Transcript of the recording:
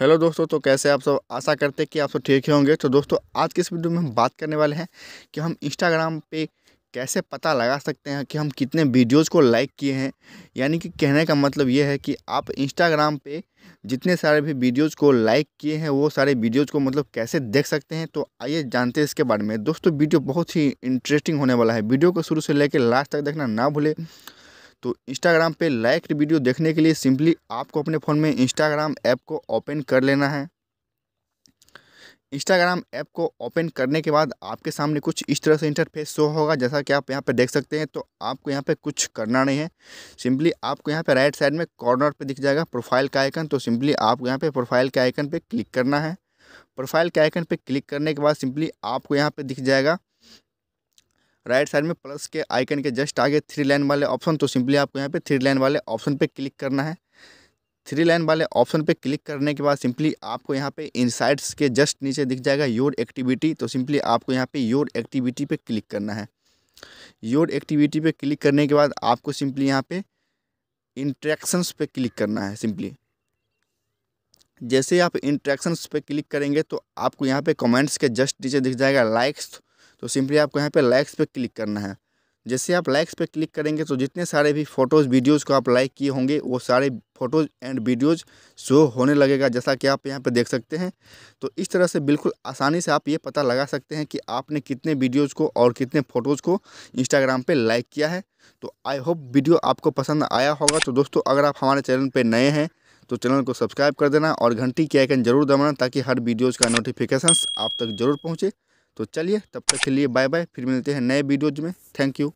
hello दोस्तों तो कैसे आप सब आशा करते हैं कि आप सब ठीक ही होंगे तो दोस्तों आज के इस वीडियो में हम बात करने वाले हैं कि हम इंस्टाग्राम पे कैसे पता लगा सकते हैं कि हम कितने वीडियोस को लाइक किए हैं यानी कि कहने का मतलब ये है कि आप इंस्टाग्राम पे जितने सारे भी वीडियोस को लाइक किए हैं वो सारे वीडियोस को मतलब कैसे देख सकते हैं तो आइए जानते हैं इसके बारे में दोस्तों वीडियो बहुत ही इंटरेस्टिंग होने वाला है वीडियो को शुरू से लेकर लास्ट तक देखना ना भूलें तो इंस्टाग्राम पे लाइक्ड वीडियो देखने के लिए सिंपली आपको अपने फ़ोन में इंस्टाग्राम ऐप को ओपन कर लेना है इंस्टाग्राम ऐप को ओपन करने के बाद आपके सामने कुछ इस तरह से इंटरफेस शो होगा जैसा कि आप यहाँ पर देख सकते हैं तो आपको यहाँ पर कुछ करना नहीं है सिंपली आपको यहाँ पर राइट साइड में कॉर्नर पर दिख जाएगा प्रोफाइल का आइकन तो सिंपली आपको यहाँ पर प्रोफाइल के आइकन पर क्लिक करना है प्रोफाइल के आइकन पर क्लिक करने के बाद सिंपली आपको यहाँ पर दिख जाएगा राइट साइड में प्लस के आइकन के जस्ट आगे थ्री लाइन वाले ऑप्शन तो सिंपली आपको यहाँ पे थ्री लाइन वाले ऑप्शन पे क्लिक करना है थ्री लाइन वाले ऑप्शन पे क्लिक करने के बाद सिंपली आपको यहाँ पे इनसाइट्स के जस्ट नीचे दिख जाएगा योर एक्टिविटी तो सिंपली आपको यहाँ पे योर एक्टिविटी पे क्लिक करना है योर एक्टिविटी पे क्लिक करने के बाद आपको सिंपली यहाँ पे इंट्रैक्शंस पे क्लिक करना है सिंपली जैसे आप इंट्रैक्शंस पे क्लिक करेंगे तो आपको यहाँ पे कमेंट्स के जस्ट नीचे दिख जाएगा लाइक्स तो सिंपली आपको यहाँ पे लाइक्स पे क्लिक करना है जैसे आप लाइक्स पे क्लिक करेंगे तो जितने सारे भी फ़ोटोज़ वीडियोज़ को आप लाइक किए होंगे वो सारे फ़ोटोज़ एंड वीडियोज़ शो होने लगेगा जैसा कि आप यहाँ पे देख सकते हैं तो इस तरह से बिल्कुल आसानी से आप ये पता लगा सकते हैं कि आपने कितने वीडियोज़ को और कितने फ़ोटोज़ को इंस्टाग्राम पर लाइक किया है तो आई होप वीडियो आपको पसंद आया होगा तो दोस्तों अगर आप हमारे चैनल पर नए हैं तो चैनल को सब्सक्राइब कर देना और घंटी के आइकन जरूर दबाना ताकि हर वीडियोज़ का नोटिफिकेशन आप तक जरूर पहुँचे तो चलिए तब तक के लिए बाय बाय फिर मिलते हैं नए वीडियोज में थैंक यू